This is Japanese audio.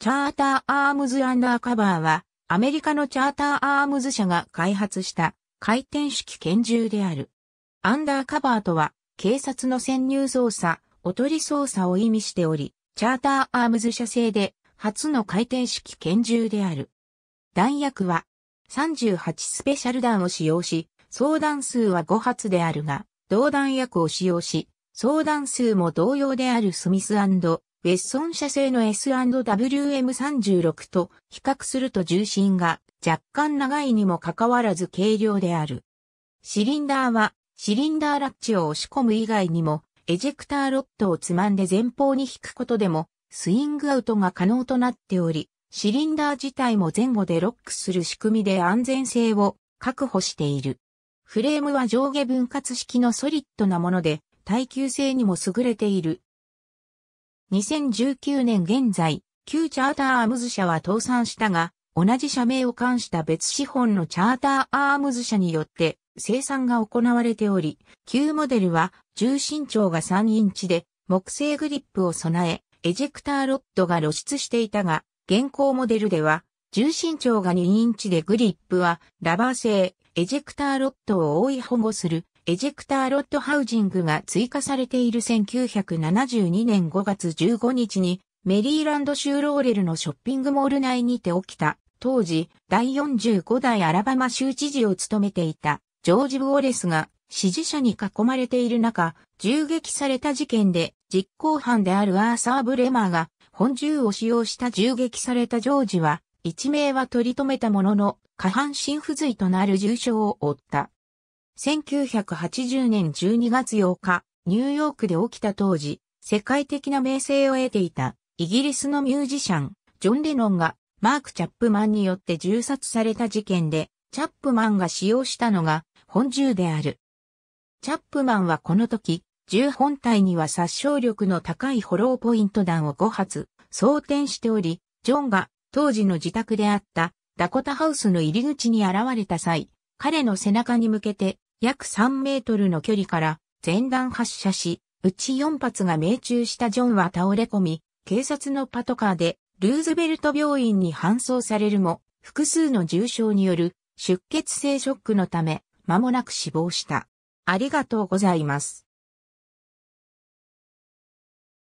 チャーターアームズアンダーカバーは、アメリカのチャーターアームズ社が開発した回転式拳銃である。アンダーカバーとは、警察の潜入捜査、おとり捜査を意味しており、チャーターアームズ社製で、初の回転式拳銃である。弾薬は、38スペシャル弾を使用し、相弾数は5発であるが、同弾薬を使用し、相談数も同様であるスミスウェッソン社製の S&WM36 と比較すると重心が若干長いにもかかわらず軽量である。シリンダーはシリンダーラッチを押し込む以外にもエジェクターロットをつまんで前方に引くことでもスイングアウトが可能となっており、シリンダー自体も前後でロックする仕組みで安全性を確保している。フレームは上下分割式のソリッドなもので耐久性にも優れている2019年現在、旧チャーターアームズ社は倒産したが、同じ社名を冠した別資本のチャーターアームズ社によって生産が行われており、旧モデルは重心長が3インチで木製グリップを備え、エジェクターロッドが露出していたが、現行モデルでは重心長が2インチでグリップはラバー製、エジェクターロッドを覆い保護するエジェクターロッドハウジングが追加されている1972年5月15日にメリーランド州ローレルのショッピングモール内にて起きた当時第45代アラバマ州知事を務めていたジョージ・ウォレスが支持者に囲まれている中銃撃された事件で実行犯であるアーサー・ブレマーが本銃を使用した銃撃されたジョージは一命は取り留めたものの下半身不随となる重傷を負った。1980年12月8日、ニューヨークで起きた当時、世界的な名声を得ていたイギリスのミュージシャン、ジョン・レノンがマーク・チャップマンによって銃殺された事件で、チャップマンが使用したのが本銃である。チャップマンはこの時、銃本体には殺傷力の高いホローポイント弾を5発、装填しており、ジョンが当時の自宅であったダコタハウスの入り口に現れた際、彼の背中に向けて約3メートルの距離から全弾発射し、うち4発が命中したジョンは倒れ込み、警察のパトカーでルーズベルト病院に搬送されるも、複数の重傷による出血性ショックのため、間もなく死亡した。ありがとうございます。